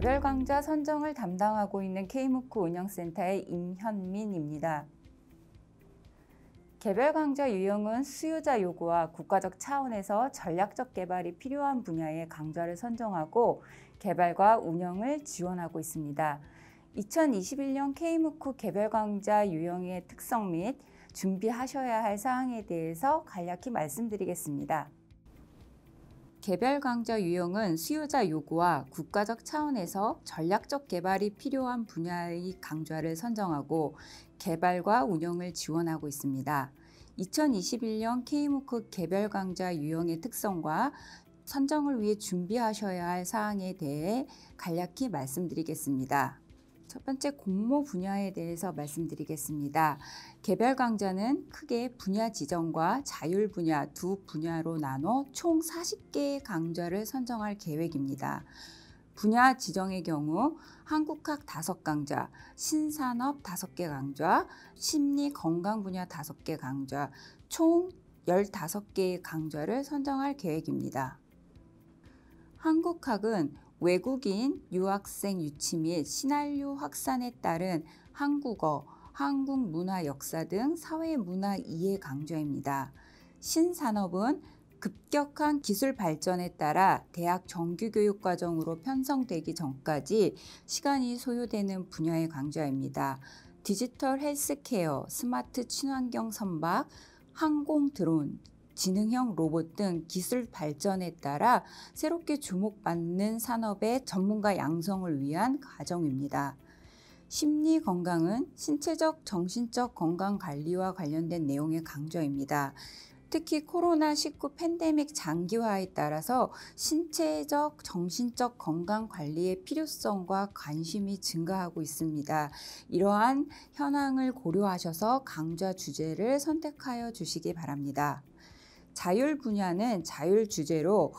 개별 강좌 선정을 담당하고 있는 K무크 운영센터의 임현민입니다. 개별 강좌 유형은 수요자 요구와 국가적 차원에서 전략적 개발이 필요한 분야의 강좌를 선정하고 개발과 운영을 지원하고 있습니다. 2021년 K무크 개별 강좌 유형의 특성 및 준비하셔야 할 사항에 대해서 간략히 말씀드리겠습니다. 개별 강좌 유형은 수요자 요구와 국가적 차원에서 전략적 개발이 필요한 분야의 강좌를 선정하고 개발과 운영을 지원하고 있습니다. 2021년 K무크 개별 강좌 유형의 특성과 선정을 위해 준비하셔야 할 사항에 대해 간략히 말씀드리겠습니다. 첫 번째 공모 분야에 대해서 말씀드리겠습니다. 개별 강좌는 크게 분야 지정과 자율 분야 두 분야로 나눠 총 40개의 강좌를 선정할 계획입니다. 분야 지정의 경우 한국학 5 강좌, 신산업 5개 강좌, 심리 건강 분야 5개 강좌, 총 15개의 강좌를 선정할 계획입니다. 한국학은 외국인 유학생 유치 및 시나리오 확산에 따른 한국어, 한국 문화 역사 등 사회 문화 이해 강좌입니다. 신산업은 급격한 기술 발전에 따라 대학 정규 교육 과정으로 편성되기 전까지 시간이 소요되는 분야의 강좌입니다. 디지털 헬스케어, 스마트 친환경 선박, 항공 드론, 지능형 로봇 등 기술 발전에 따라 새롭게 주목받는 산업의 전문가 양성을 위한 과정입니다. 심리 건강은 신체적, 정신적 건강 관리와 관련된 내용의 강좌입니다. 특히 코로나19 팬데믹 장기화에 따라서 신체적, 정신적 건강 관리의 필요성과 관심이 증가하고 있습니다. 이러한 현황을 고려하셔서 강좌 주제를 선택하여 주시기 바랍니다. 자율 분야는 자율 주제로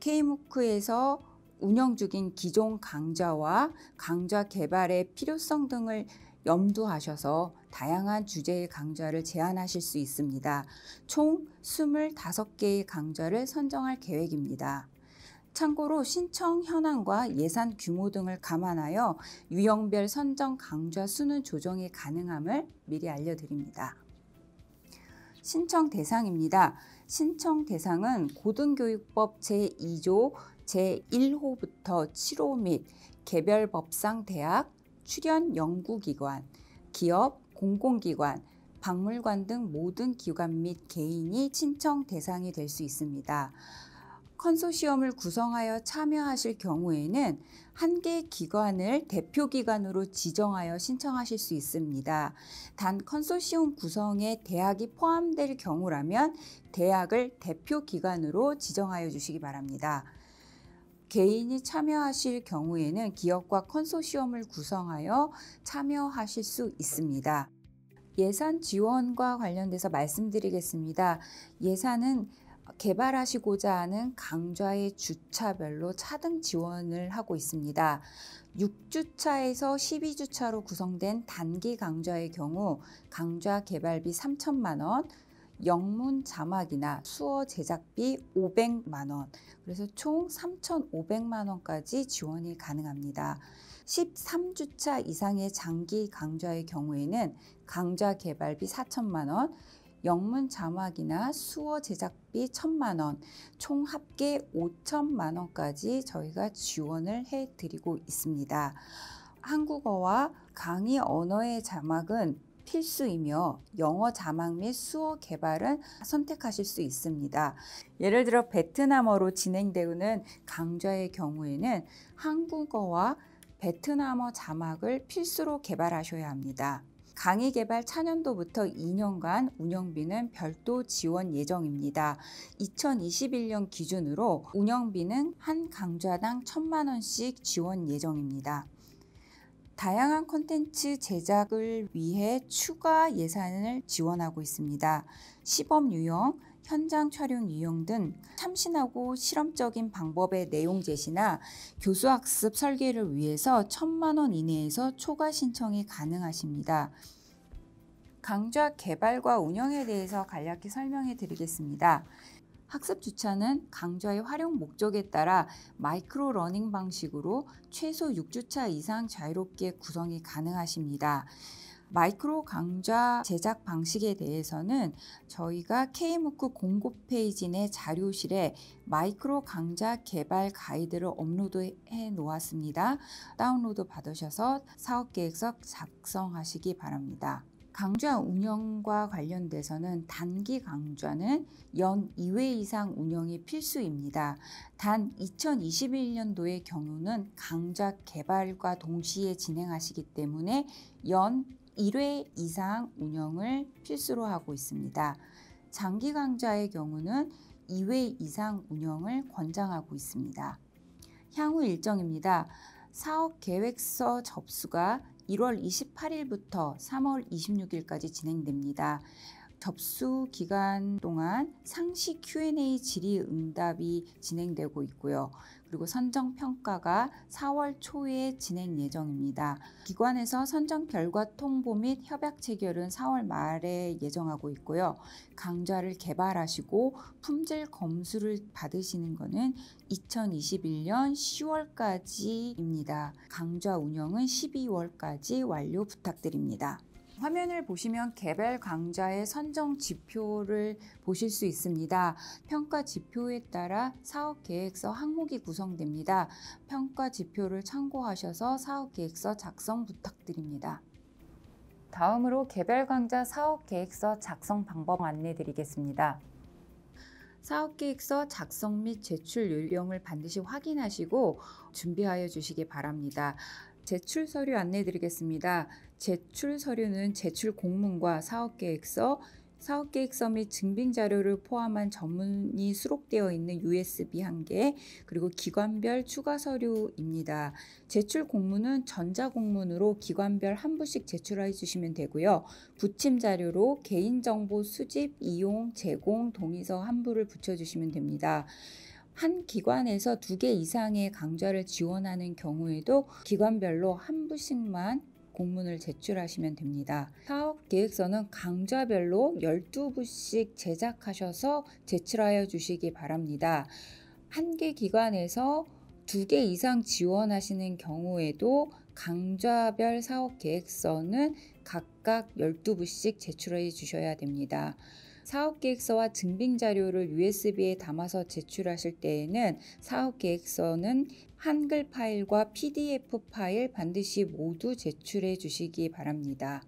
케이무크에서 운영 중인 기존 강좌와 강좌 개발의 필요성 등을 염두하셔서 다양한 주제의 강좌를 제안하실 수 있습니다. 총 25개의 강좌를 선정할 계획입니다. 참고로 신청 현황과 예산 규모 등을 감안하여 유형별 선정 강좌 수는 조정이 가능함을 미리 알려드립니다. 신청 대상입니다. 신청 대상은 고등교육법 제2조 제1호부터 7호 및 개별 법상 대학, 출연 연구기관, 기업, 공공기관, 박물관 등 모든 기관 및 개인이 신청 대상이 될 수 있습니다. 컨소시엄을 구성하여 참여하실 경우에는 한 개 기관을 대표 기관으로 지정하여 신청하실 수 있습니다. 단 컨소시엄 구성에 대학이 포함될 경우라면 대학을 대표 기관으로 지정하여 주시기 바랍니다. 개인이 참여하실 경우에는 기업과 컨소시엄을 구성하여 참여하실 수 있습니다. 예산 지원과 관련돼서 말씀드리겠습니다. 예산은 개발하시고자 하는 강좌의 주차별로 차등 지원을 하고 있습니다. 6주차에서 12주차로 구성된 단기 강좌의 경우 강좌 개발비 3천만 원, 영문 자막이나 수어 제작비 500만 원, 그래서 총 3,500만 원까지 지원이 가능합니다. 13주차 이상의 장기 강좌의 경우에는 강좌 개발비 4천만 원, 영문 자막이나 수어 제작비 천만 원, 총 합계 오천만 원까지 저희가 지원을 해 드리고 있습니다. 한국어와 강의 언어의 자막은 필수이며 영어 자막 및 수어 개발은 선택하실 수 있습니다. 예를 들어 베트남어로 진행되는 강좌의 경우에는 한국어와 베트남어 자막을 필수로 개발하셔야 합니다. 강의 개발 차년도부터 2년간 운영비는 별도 지원 예정입니다. 2021년 기준으로 운영비는 한 강좌당 1천만 원씩 지원 예정입니다. 다양한 콘텐츠 제작을 위해 추가 예산을 지원하고 있습니다. 시범 유형, 현장 촬영 이용 등 참신하고 실험적인 방법의 내용 제시나 교수 학습 설계를 위해서 천만 원 이내에서 초과 신청이 가능하십니다. 강좌 개발과 운영에 대해서 간략히 설명해 드리겠습니다. 학습 주차는 강좌의 활용 목적에 따라 마이크로 러닝 방식으로 최소 6주차 이상 자유롭게 구성이 가능하십니다. 마이크로 강좌 제작 방식에 대해서는 저희가 KMOOC 공고 페이지 내 자료실에 마이크로 강좌 개발 가이드를 업로드해 놓았습니다. 다운로드 받으셔서 사업계획서 작성하시기 바랍니다. 강좌 운영과 관련돼서는 단기 강좌는 연 2회 이상 운영이 필수입니다. 단 2021년도의 경우는 강좌 개발과 동시에 진행하시기 때문에 연 1회 이상 운영을 필수로 하고 있습니다. 장기 강좌의 경우는 2회 이상 운영을 권장하고 있습니다. 향후 일정입니다. 사업 계획서 접수가 1월 28일부터 3월 26일까지 진행됩니다. 접수 기간 동안 상시 Q&A 질의 응답이 진행되고 있고요. 그리고 선정 평가가 4월 초에 진행 예정입니다. 기관에서 선정 결과 통보 및 협약 체결은 4월 말에 예정하고 있고요. 강좌를 개발하시고 품질 검수를 받으시는 것은 2021년 10월까지입니다. 강좌 운영은 12월까지 완료 부탁드립니다. 화면을 보시면 개별 강좌의 선정 지표를 보실 수 있습니다. 평가 지표에 따라 사업 계획서 항목이 구성됩니다. 평가 지표를 참고하셔서 사업 계획서 작성 부탁드립니다. 다음으로 개별 강좌 사업 계획서 작성 방법 안내 드리겠습니다. 사업계획서 작성 및 제출 연령을 반드시 확인하시고 준비하여 주시기 바랍니다. 제출 서류 안내 드리겠습니다. 제출 서류는 제출 공문과 사업계획서, 사업계획서 및 증빙 자료를 포함한 전문이 수록되어 있는 USB 한 개, 그리고 기관별 추가 서류입니다. 제출 공문은 전자공문으로 기관별 한 부씩 제출해 주시면 되고요. 부침 자료로 개인정보 수집, 이용, 제공, 동의서 한 부를 붙여주시면 됩니다. 한 기관에서 두 개 이상의 강좌를 지원하는 경우에도 기관별로 한 부씩만 공문을 제출하시면 됩니다. 사업 계획서는 강좌별로 12부씩 제작하셔서 제출하여 주시기 바랍니다. 한 개 기관에서 두 개 이상 지원하시는 경우에도 강좌별 사업 계획서는 각각 12부씩 제출해 주셔야 됩니다. 사업계획서와 증빙자료를 USB에 담아서 제출하실 때에는 사업계획서는 한글 파일과 PDF 파일 반드시 모두 제출해 주시기 바랍니다.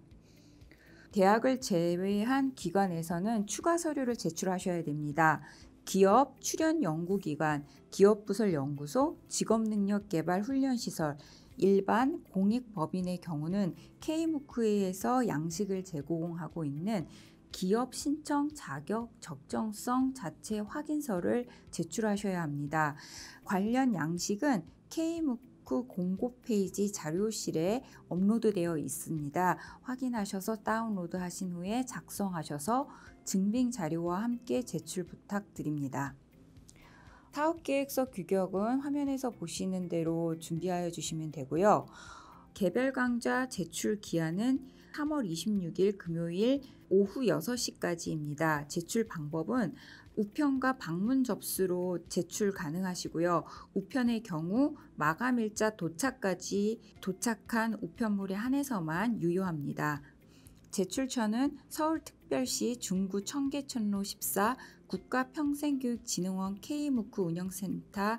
대학을 제외한 기관에서는 추가 서류를 제출하셔야 됩니다. 기업 출연 연구기관, 기업 부설 연구소, 직업 능력 개발 훈련 시설, 일반 공익 법인의 경우는 K무크에서 양식을 제공하고 있는 기업 신청 자격 적정성 자체 확인서를 제출하셔야 합니다. 관련 양식은 K무크 공고 페이지 자료실에 업로드되어 있습니다. 확인하셔서 다운로드 하신 후에 작성하셔서 증빙 자료와 함께 제출 부탁드립니다. 사업계획서 규격은 화면에서 보시는 대로 준비하여 주시면 되고요. 개별 강좌 제출 기한은 3월 26일 금요일 오후 6시까지입니다. 제출 방법은 우편과 방문 접수로 제출 가능하시고요. 우편의 경우 마감일자 도착까지 도착한 우편물에 한해서만 유효합니다. 제출처는 서울특별시 중구 청계천로 14 국가평생교육진흥원 K무크 운영센터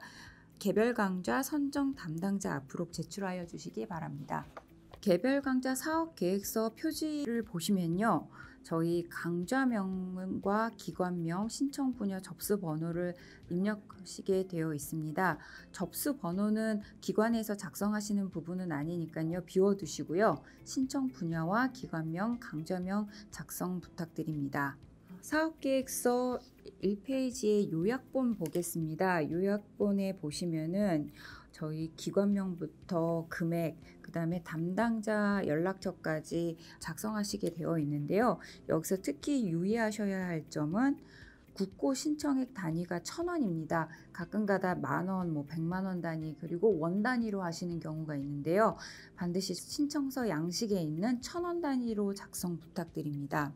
개별 강좌 선정 담당자 앞으로 제출하여 주시기 바랍니다. 개별 강좌 사업 계획서 표지를 보시면요. 저희 강좌명과 기관명, 신청 분야 접수 번호를 입력하시게 되어 있습니다. 접수 번호는 기관에서 작성하시는 부분은 아니니까요. 비워두시고요. 신청 분야와 기관명, 강좌명 작성 부탁드립니다. 사업계획서 1페이지의 요약본 보겠습니다. 요약본에 보시면은 저희 기관명부터 금액, 그 다음에 담당자 연락처까지 작성하시게 되어 있는데요. 여기서 특히 유의하셔야 할 점은 국고 신청액 단위가 천 원입니다. 가끔가다 만 원, 뭐 백만 원 단위, 그리고 원 단위로 하시는 경우가 있는데요. 반드시 신청서 양식에 있는 천 원 단위로 작성 부탁드립니다.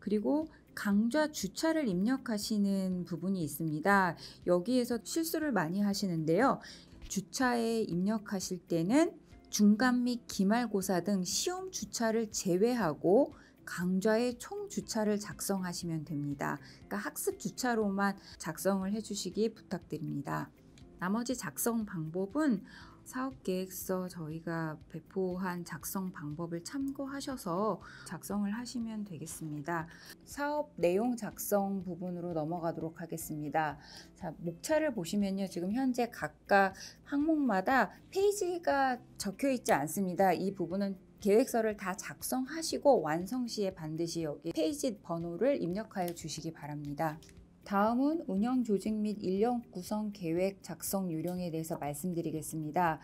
그리고 강좌 주차를 입력하시는 부분이 있습니다. 여기에서 실수를 많이 하시는데요. 주차에 입력하실 때는 중간 및 기말고사 등 시험 주차를 제외하고 강좌의 총 주차를 작성하시면 됩니다. 그러니까 학습 주차로만 작성을 해주시기 부탁드립니다. 나머지 작성 방법은 사업계획서 저희가 배포한 작성 방법을 참고하셔서 작성을 하시면 되겠습니다. 사업 내용 작성 부분으로 넘어가도록 하겠습니다. 자, 목차를 보시면요. 지금 현재 각각 항목마다 페이지가 적혀 있지 않습니다. 이 부분은 계획서를 다 작성하시고 완성 시에 반드시 여기 페이지 번호를 입력하여 주시기 바랍니다. 다음은 운영 조직 및 인력 구성 계획 작성 요령에 대해서 말씀드리겠습니다.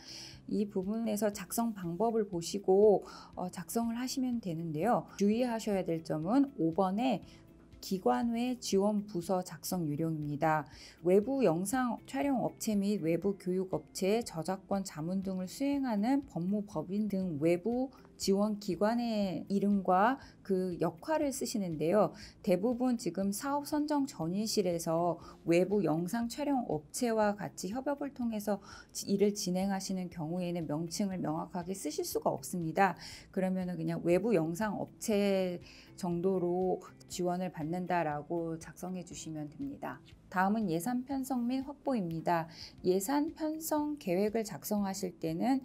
이 부분에서 작성 방법을 보시고 어, 작성을 하시면 되는데요. 주의하셔야 될 점은 5번에 기관외 지원 부서 작성 요령입니다. 외부 영상 촬영 업체 및 외부 교육 업체, 저작권 자문 등을 수행하는 법무법인 등 외부 지원 기관의 이름과 그 역할을 쓰시는데요. 대부분 지금 사업 선정 전인실에서 외부 영상 촬영 업체와 같이 협업을 통해서 일을 진행하시는 경우에는 명칭을 명확하게 쓰실 수가 없습니다. 그러면은 그냥 외부 영상 업체 정도로 지원을 받는다라고 작성해 주시면 됩니다. 다음은 예산 편성 및 확보입니다. 예산 편성 계획을 작성하실 때는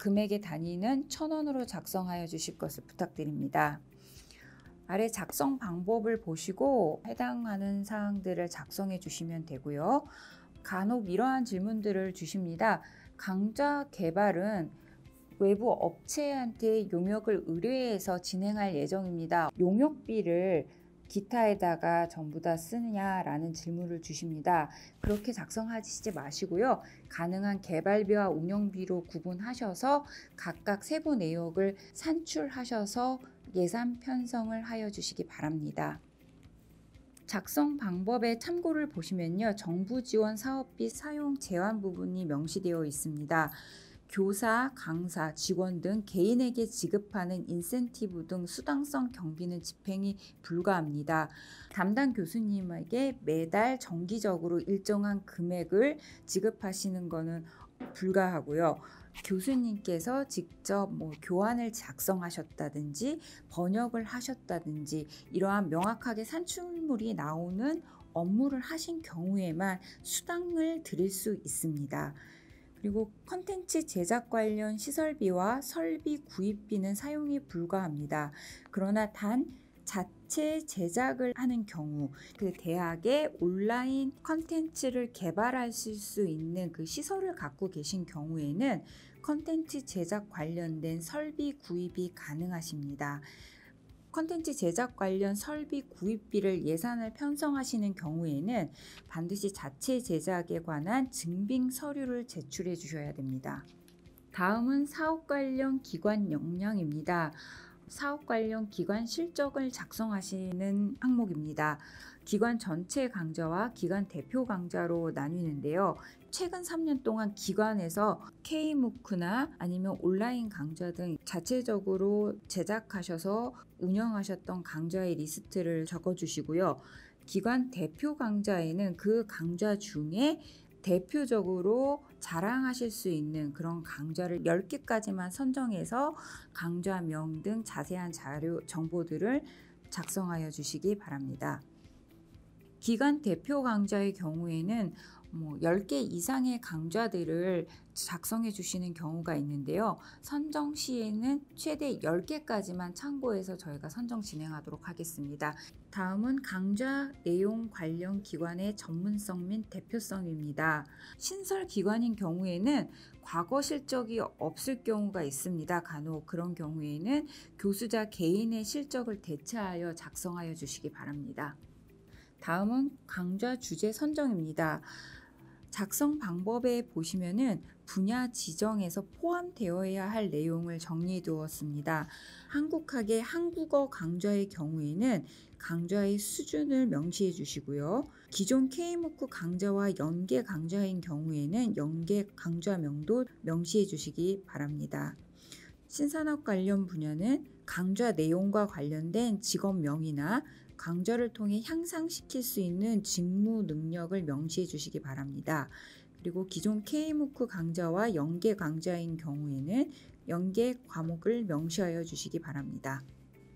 금액의 단위는 1 0 0 0원으로 작성하여 주실 것을 부탁드립니다. 아래 작성 방법을 보시고 해당하는 사항들을 작성해 주시면 되고요. 간혹 이러한 질문들을 주십니다. 강좌 개발은 외부 업체한테 용역을 의뢰해서 진행할 예정입니다. 용역비를 기타에다가 전부 다 쓰느냐라는 질문을 주십니다. 그렇게 작성하시지 마시고요. 가능한 개발비와 운영비로 구분하셔서 각각 세부 내역을 산출하셔서 예산 편성을 하여 주시기 바랍니다. 작성 방법의 참고를 보시면요. 정부 지원 사업비 사용 제한 부분이 명시되어 있습니다. 교사, 강사, 직원 등 개인에게 지급하는 인센티브 등 수당성 경비는 집행이 불가합니다. 담당 교수님에게 매달 정기적으로 일정한 금액을 지급하시는 것은 불가하고요. 교수님께서 직접 뭐 교환을 작성하셨다든지 번역을 하셨다든지 이러한 명확하게 산출물이 나오는 업무를 하신 경우에만 수당을 드릴 수 있습니다. 그리고 컨텐츠 제작 관련 시설비와 설비 구입비는 사용이 불가합니다. 그러나 단 자체 제작을 하는 경우 그 대학의 온라인 컨텐츠를 개발하실 수 있는 그 시설을 갖고 계신 경우에는 컨텐츠 제작 관련된 설비 구입이 가능하십니다. 컨텐츠 제작 관련 설비 구입비를 예산을 편성하시는 경우에는 반드시 자체 제작에 관한 증빙 서류를 제출해 주셔야 됩니다. 다음은 사업 관련 기관 역량입니다. 사업 관련 기관 실적을 작성하시는 항목입니다. 기관 전체 강좌와 기관 대표 강좌로 나뉘는데요. 최근 3년 동안 기관에서 K무크나 아니면 온라인 강좌 등 자체적으로 제작하셔서 운영하셨던 강좌의 리스트를 적어주시고요. 기관 대표 강좌에는 그 강좌 중에 대표적으로 자랑하실 수 있는 그런 강좌를 10개까지만 선정해서 강좌명 등 자세한 자료, 정보들을 작성하여 주시기 바랍니다. 기관 대표 강좌의 경우에는 뭐 10개 이상의 강좌들을 작성해 주시는 경우가 있는데요. 선정 시에는 최대 10개까지만 참고해서 저희가 선정 진행하도록 하겠습니다. 다음은 강좌 내용 관련 기관의 전문성 및 대표성입니다. 신설 기관인 경우에는 과거 실적이 없을 경우가 있습니다. 간혹 그런 경우에는 교수자 개인의 실적을 대체하여 작성하여 주시기 바랍니다. 다음은 강좌 주제 선정입니다. 작성 방법에 보시면은 분야 지정에서 포함되어야 할 내용을 정리해 두었습니다. 한국학의 한국어 강좌의 경우에는 강좌의 수준을 명시해 주시고요. 기존 K모크 강좌와 연계 강좌인 경우에는 연계 강좌명도 명시해 주시기 바랍니다. 신산업 관련 분야는 강좌 내용과 관련된 직업명이나 강좌를 통해 향상시킬 수 있는 직무 능력을 명시해 주시기 바랍니다. 그리고 기존 k m o o c 강좌와 연계 강좌인 경우에는 연계 과목을 명시하여 주시기 바랍니다.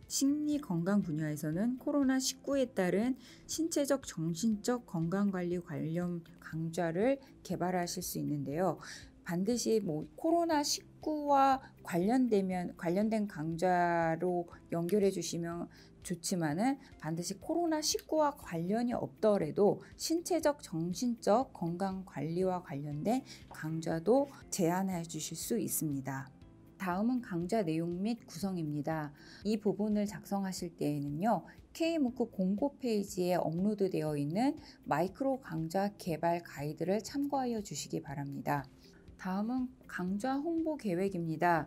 심리 건강 분야에서는 코로나19에 따른 신체적 정신적 건강관리 관련 강좌를 개발하실 수 있는데요. 반드시 뭐 코로나19와 관련되면 관련된 강좌로 연결해 주시면 좋지만은 반드시 코로나19와 관련이 없더라도 신체적, 정신적 건강 관리와 관련된 강좌도 제안해 주실 수 있습니다. 다음은 강좌 내용 및 구성입니다. 이 부분을 작성하실 때에는요, K문구 공고 페이지에 업로드되어 있는 마이크로 강좌 개발 가이드를 참고하여 주시기 바랍니다. 다음은 강좌 홍보 계획입니다.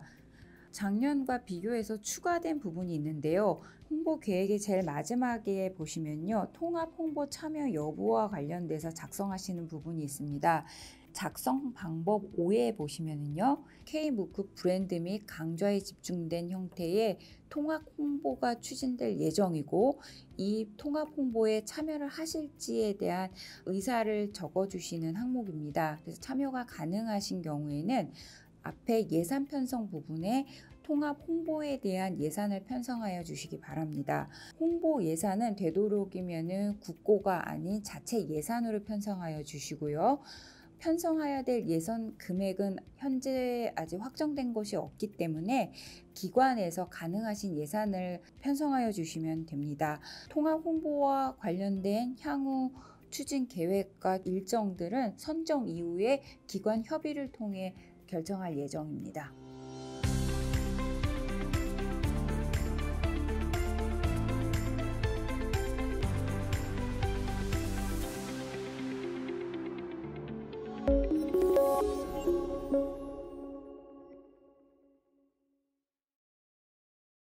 작년과 비교해서 추가된 부분이 있는데요. 홍보 계획이 제일 마지막에 보시면요. 통합 홍보 참여 여부와 관련돼서 작성하시는 부분이 있습니다. 작성 방법 5에 보시면은요. K-무크 브랜드 및 강좌에 집중된 형태의 통합 홍보가 추진될 예정이고 이 통합 홍보에 참여를 하실지에 대한 의사를 적어 주시는 항목입니다. 그래서 참여가 가능하신 경우에는 앞에 예산 편성 부분에 통합 홍보에 대한 예산을 편성하여 주시기 바랍니다. 홍보 예산은 되도록이면은 국고가 아닌 자체 예산으로 편성하여 주시고요. 편성하여야될 예산 금액은 현재 아직 확정된 것이 없기 때문에 기관에서 가능하신 예산을 편성하여 주시면 됩니다. 통합 홍보와 관련된 향후 추진 계획과 일정들은 선정 이후에 기관 협의를 통해 결정할 예정입니다.